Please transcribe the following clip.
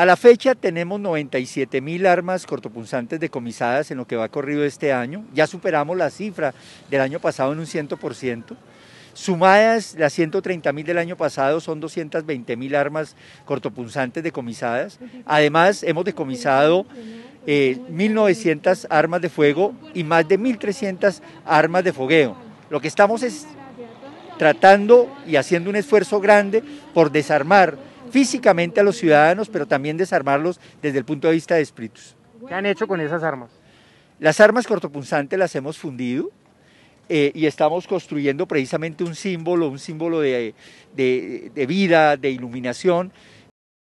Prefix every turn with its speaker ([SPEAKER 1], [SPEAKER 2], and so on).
[SPEAKER 1] A la fecha tenemos 97 mil armas cortopunzantes decomisadas en lo que va corrido este año. Ya superamos la cifra del año pasado en un 100%. Sumadas las 130.000 del año pasado son 220 mil armas cortopunzantes decomisadas. Además hemos decomisado 1.900 eh, armas de fuego y más de 1.300 armas de fogueo. Lo que estamos es tratando y haciendo un esfuerzo grande por desarmar físicamente a los ciudadanos, pero también desarmarlos desde el punto de vista de espíritus. ¿Qué han hecho con esas armas? Las armas cortopunzantes las hemos fundido, eh, y estamos construyendo precisamente un símbolo, un símbolo de vida, de iluminación,